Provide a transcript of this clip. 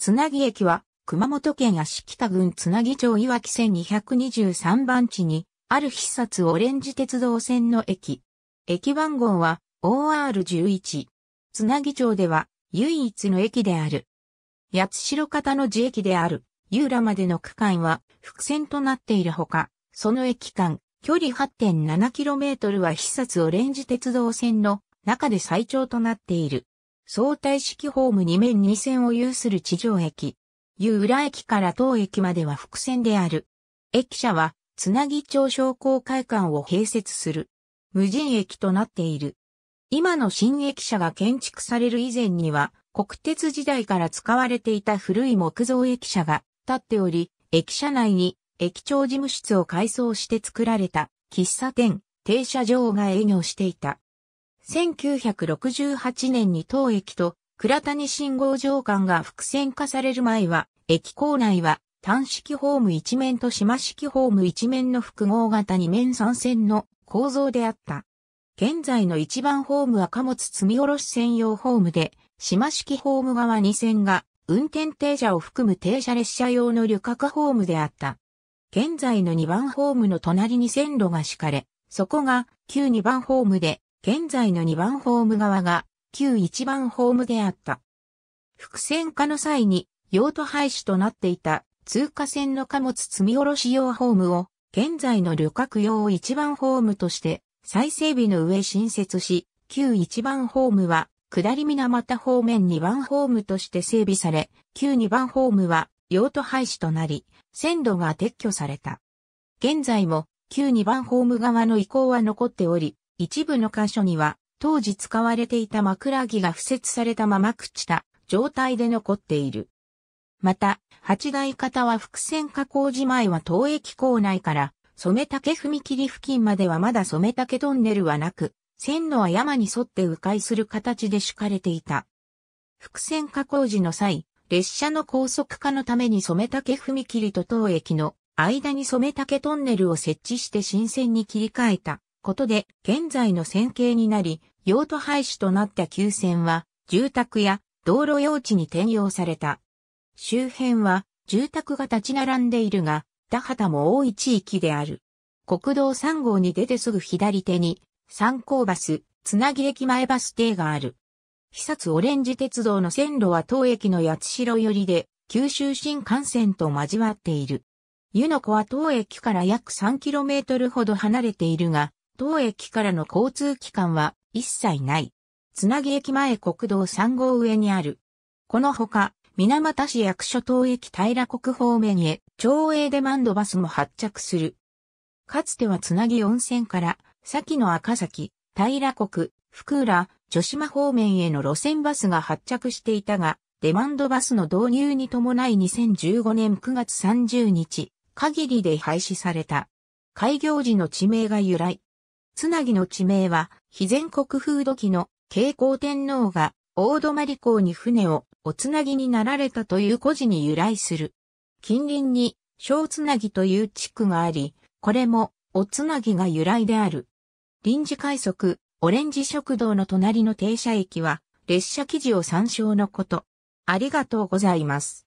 つなぎ駅は、熊本県足北郡つなぎ町いわき線223番地に、ある必殺オレンジ鉄道線の駅。駅番号は OR11。つなぎ町では唯一の駅である。八代方の寺駅である、ユーラまでの区間は伏線となっているほか、その駅間、距離 8.7km は必殺オレンジ鉄道線の中で最長となっている。相対式ホーム2面2線を有する地上駅。湯浦駅から当駅までは伏線である。駅舎は、つなぎ町商工会館を併設する。無人駅となっている。今の新駅舎が建築される以前には、国鉄時代から使われていた古い木造駅舎が建っており、駅舎内に駅長事務室を改装して作られた喫茶店、停車場が営業していた。1968年に当駅と倉谷信号場間が複線化される前は、駅構内は単式ホーム一面と島式ホーム一面の複合型二面三線の構造であった。現在の一番ホームは貨物積み下ろし専用ホームで、島式ホーム側2線が運転停車を含む停車列車用の旅客ホームであった。現在の2番ホームの隣に線路が敷かれ、そこが旧2番ホームで現在の2番ホーム側が旧1番ホームであった。伏線化の際に用途廃止となっていた通過線の貨物積み下ろし用ホームを現在の旅客用1番ホームとして再整備の上新設し、旧1番ホームは下り水俣方面2番ホームとして整備され、旧2番ホームは用途廃止となり、線路が撤去された。現在も旧2番ホーム側の移行は残っており、一部の箇所には、当時使われていた枕木が敷設されたまま朽ちた状態で残っている。また、八代方は伏線加工時前は東駅構内から染竹踏切付近まではまだ染竹トンネルはなく、線路は山に沿って迂回する形で敷かれていた。伏線加工時の際、列車の高速化のために染竹踏切と当駅の間に染竹トンネルを設置して新線に切り替えた。ことで現在の線形になり、用途廃止となった旧線は、住宅や道路用地に転用された。周辺は住宅が立ち並んでいるが、田畑も多い地域である。国道3号に出てすぐ左手に、三甲バス、つなぎ駅前バス停がある。被殺オレンジ鉄道の線路は当駅の八代寄りで、九州新幹線と交わっている。湯の子は当駅から約 3km ほど離れているが、当駅からの交通機関は一切ない。つなぎ駅前国道3号上にある。このほか、水俣市役所当駅平国方面へ、町営デマンドバスも発着する。かつてはつなぎ温泉から、先の赤崎、平国、福浦、女島方面への路線バスが発着していたが、デマンドバスの導入に伴い2015年9月30日、限りで廃止された。開業時の地名が由来。つなぎの地名は、非全国風土記の慶光天皇が大泊港に船をおつなぎになられたという故事に由来する。近隣に小つなぎという地区があり、これもおつなぎが由来である。臨時快速、オレンジ食堂の隣の停車駅は列車記事を参照のこと。ありがとうございます。